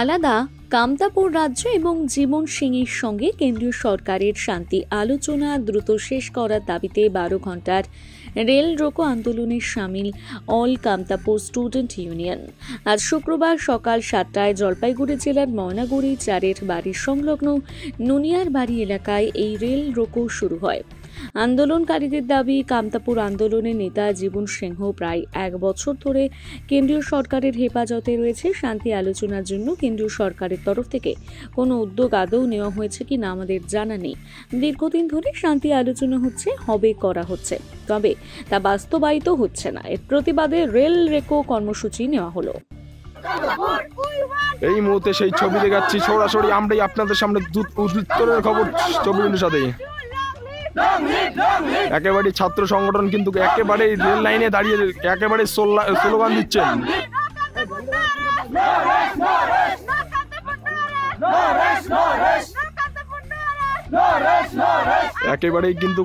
আলাদা কামতাপুর রাজ্য এবং জীবন সিংয়ের সঙ্গে কেন্দ্রীয় সরকারের শান্তি আলোচনা দ্রুত শেষ করার দাবিতে বারো ঘন্টার রেল রোকো আন্দোলনে সামিল অল কামতাপুর স্টুডেন্ট ইউনিয়ন আজ শুক্রবার সকাল সাতটায় জলপাইগুড়ি জেলার ময়নাগুড়ি চারের বাড়ির সংলগ্ন নুনিয়ার বাড়ি এলাকায় এই রেল রোকো শুরু হয় আন্দোলনকারীদের দাবি কামতাপুর আন্দোলনের নেতা জীবন সিংহ প্রায় এক বছর ধরে কেন্দ্রীয় সরকারের হেফাজতে রয়েছে শান্তি আলোচনার জন্য কেন্দ্রীয় সরকারের তরফ থেকে কোনো উদ্যোগ আদৌ নেওয়া হয়েছে কিনা আমাদের জানা নেই দীর্ঘদিন ধরে শান্তি আলোচনা হচ্ছে হবে করা হচ্ছে তবে তা বাস্তবায়িত হচ্ছে না এর প্রতিবাদে রেল রেকো কর্মসূচি নেওয়া হলো এই মুহূর্তে সেই ছবি দেখাচ্ছি সরাসরি আমরাই আপনাদের সামনে উত্তরের খবর ছবি অনুসারে একেবারে ছাত্র সংগঠন কিন্তু একেবারে রেল লাইনে দাঁড়িয়ে একেবারে স্লোগান দিচ্ছেন একেবারেই কিন্তু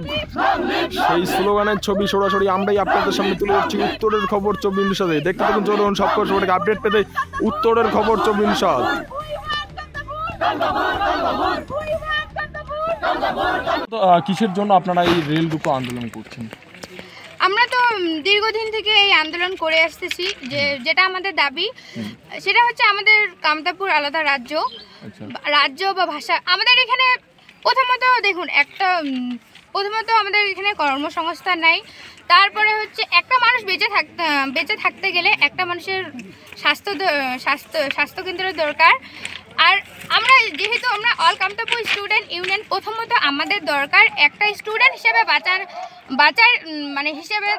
সেই স্লোগানের ছবি সরাসরি আমরাই আপনাদের সামনে তুলে ধরছি উত্তরের খবর চব্বিশ সাথে দেখতে থাকুন চলুন সব সবাইকে আপডেট পেতে উত্তরের খবর চব্বিশ সাত কিসের জন্য আপনারা এই রেল রুকো আন্দোলন করছেন আমরা তো দীর্ঘদিন থেকে এই আন্দোলন করে আসতেছি যে যেটা আমাদের দাবি সেটা হচ্ছে আমাদের কামতাপুর আলাদা রাজ্য আচ্ছা। রাজ্য বা ভাষা আমাদের এখানে প্রথমত দেখুন একটা প্রথমত আমাদের এখানে কর্মসংস্থান নাই তারপরে হচ্ছে একটা মানুষ বেঁচে থাকতে বেঁচে থাকতে গেলে একটা মানুষের স্বাস্থ্য স্বাস্থ্য স্বাস্থ্যকেন্দ্রের দরকার আর আমরা যেহেতু আমরা অল কামতাপুর স্টুডেন্ট ইউনিয়ন প্রথমত আমাদের দরকার একটা স্টুডেন্ট হিসেবে বাঁচার বাঁচার মানে হিসেবে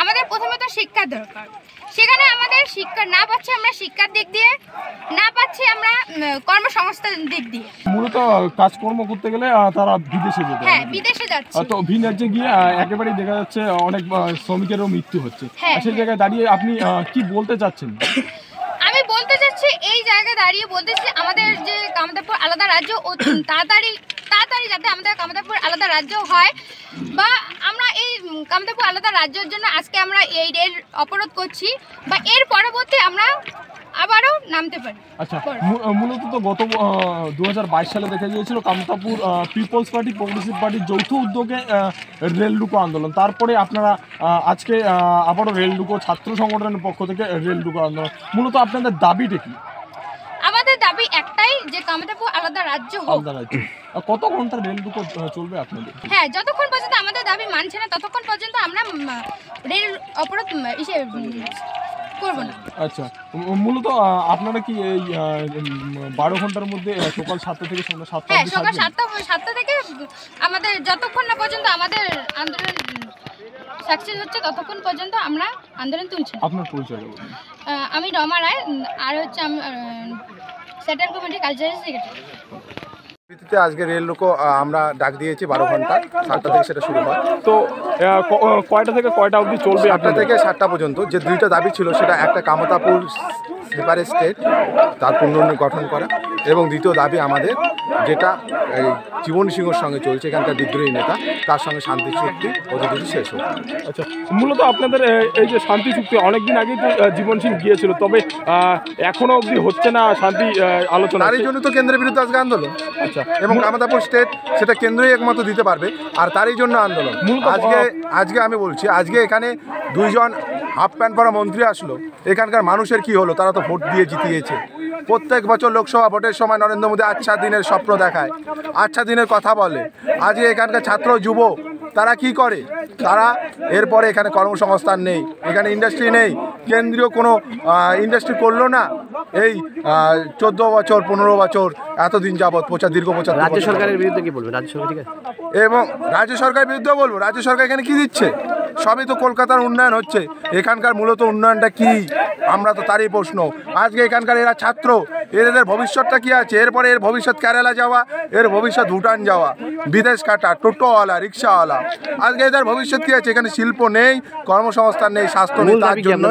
আমাদের প্রথমত শিক্ষা দরকার সেখানে আমাদের শিক্ষা না পাচ্ছি আমরা শিক্ষার দিক দিয়ে না পাচ্ছি আমরা কর্মসংস্থান দিক দিয়ে মূলত কাজকর্ম করতে গেলে তারা বিদেশে যেতে হ্যাঁ বিদেশে যাচ্ছে তো ভিন গিয়ে একেবারে দেখা যাচ্ছে অনেক শ্রমিকেরও মৃত্যু হচ্ছে হ্যাঁ, সেই হ্যাঁ। জায়গায় দাঁড়িয়ে আপনি কি বলতে চাচ্ছেন বলতে চাচ্ছি এই জায়গায় দাঁড়িয়ে বলতে চাচ্ছি আমাদের যে কামাতাপুর আলাদা রাজ্য ও তাড়াতাড়ি তাড়াতাড়ি যাতে আমাদের কামাতাপুর আলাদা রাজ্য হয় বা আমরা এই কামাতাপুর আলাদা রাজ্যের জন্য আজকে আমরা এই রেল অবরোধ করছি বা এর পরবর্তী আমরা নামতে পারি আচ্ছা মূলত তো গত দু সালে দেখা গিয়েছিল কামতাপুর পিপলস পার্টি প্রগ্রেসিভ পার্টির যৌথ উদ্যোগে রেল রুকো আন্দোলন তারপরে আপনারা আজকে আবারও রেল রুকো ছাত্র সংগঠনের পক্ষ থেকে রেল রুকো আন্দোলন মূলত আপনাদের দাবিটা কি আমাদের দাবি একটাই যে কামতাপুর আলাদা রাজ্য হোক কত ঘন্টা রেল রুকো চলবে আপনাদের হ্যাঁ যতক্ষণ পর্যন্ত আমাদের দাবি মানছে না ততক্ষণ পর্যন্ত আমরা রেল অপরাধ করব না আচ্ছা মূলত আপনারা কি এই বারো ঘন্টার মধ্যে সকাল সাতটা থেকে সন্ধ্যা সাতটা হ্যাঁ সকাল সাতটা সাতটা থেকে আমাদের যতক্ষণ না পর্যন্ত আমাদের আন্দোলন সাকসেস হচ্ছে ততক্ষণ পর্যন্ত আমরা আন্দোলন তুলছি আপনার পরিচয় আমি রমা রায় আর হচ্ছে আমি সেন্ট্রাল কমিটি কালচারাল সেক্রেটারি ভিত্তিতে আজকে রেল লোক আমরা ডাক দিয়েছি বারো ঘন্টা সাতটা থেকে সেটা শুরু হয় তো কয়টা থেকে কয়টা অবধি চলবে আটটা থেকে সাতটা পর্যন্ত যে দুইটা দাবি ছিল সেটা একটা কামতাপুর স্লিপার স্টেট তার পুনর্গঠন করা এবং দ্বিতীয় দাবি আমাদের যেটা এই জীবন সিংহর সঙ্গে চলছে এখানকার বিদ্রোহী নেতা তার সঙ্গে শান্তি চুক্তি অতিথি শেষ হোক আচ্ছা মূলত আপনাদের এই যে শান্তি চুক্তি অনেকদিন আগেই তো জীবন সিং গিয়েছিল তবে এখনও অবধি হচ্ছে না শান্তি আলোচনা তারই জন্য তো কেন্দ্রের বিরুদ্ধে আজকে আন্দোলন আচ্ছা এবং আমাদাপুর স্টেট সেটা কেন্দ্রই একমাত্র দিতে পারবে আর তারই জন্য আন্দোলন আজকে আজকে আমি বলছি আজকে এখানে দুইজন হাফ প্যান্ট পরা মন্ত্রী আসলো এখানকার মানুষের কি হলো তারা তো ভোট দিয়ে জিতিয়েছে প্রত্যেক বছর লোকসভা ভোটের সময় নরেন্দ্র মোদী আচ্ছা দিনের স্বপ্ন দেখায় আচ্ছা দিনের কথা বলে আজ এখানকার ছাত্র যুব তারা কি করে তারা এরপরে এখানে কর্মসংস্থান নেই এখানে ইন্ডাস্ট্রি নেই কেন্দ্রীয় কোনো ইন্ডাস্ট্রি করলো না এই চোদ্দ বছর পনেরো বছর এতদিন যাবৎ প্রচার দীর্ঘ প্রচার রাজ্য সরকারের বিরুদ্ধে কি বলবেন রাজ্য সরকার এবং রাজ্য সরকারের বিরুদ্ধে বলবো রাজ্য সরকার এখানে কি দিচ্ছে সবই তো কলকাতার উন্নয়ন হচ্ছে এখানকার মূলত উন্নয়নটা কি আমরা তো তারই প্রশ্ন আজকে এখানকার এরা ছাত্র এদের ভবিষ্যৎটা কি আছে এরপরে এর ভবিষ্যৎ কেরালা যাওয়া এর ভবিষ্যৎ ভুটান যাওয়া বিদেশ কাটা টোটোওয়ালা রিক্সাওয়ালা আজকে এদের ভবিষ্যৎ কি আছে এখানে শিল্প নেই কর্মসংস্থান নেই স্বাস্থ্য নেই তার জন্য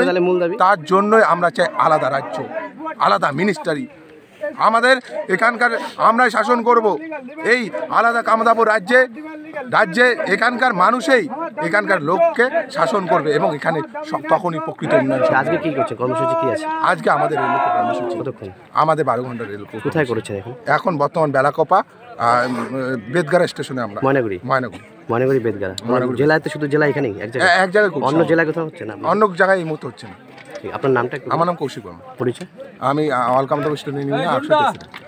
তার জন্যই আমরা চাই আলাদা রাজ্য আলাদা মিনিস্টারি আমাদের এখানকার আমরাই শাসন করব এই আলাদা কামদাপুর রাজ্যে রাজ্যে এখানকার মানুষেই এখানকার লোককে শাসন করবে এবং এখানে তখনই প্রকৃত উন্নয়ন আচ্ছা, আজকে কি করছে কর্মসূচি কি আছে আজকে আমাদের রেল কর্মসূচি আমাদের বারো ঘন্টা রেল কোথায় করেছে এখন এখন বর্তমান বেলাকপা বেদগাড়া স্টেশনে আমরা ময়নাগুড়ি ময়নাগুড়ি ময়নাগুড়ি বেদগাড়া তো শুধু জেলা এখানেই এক জায়গায় এক জায়গায় অন্য জেলায় কোথাও হচ্ছে না অন্য জায়গায় এই মতো হচ্ছে না আপনার নামটা আমার নাম কৌশিক পরিচয় আমি ওয়েলকাম টু স্টুডেন্ট ইউনিয়ন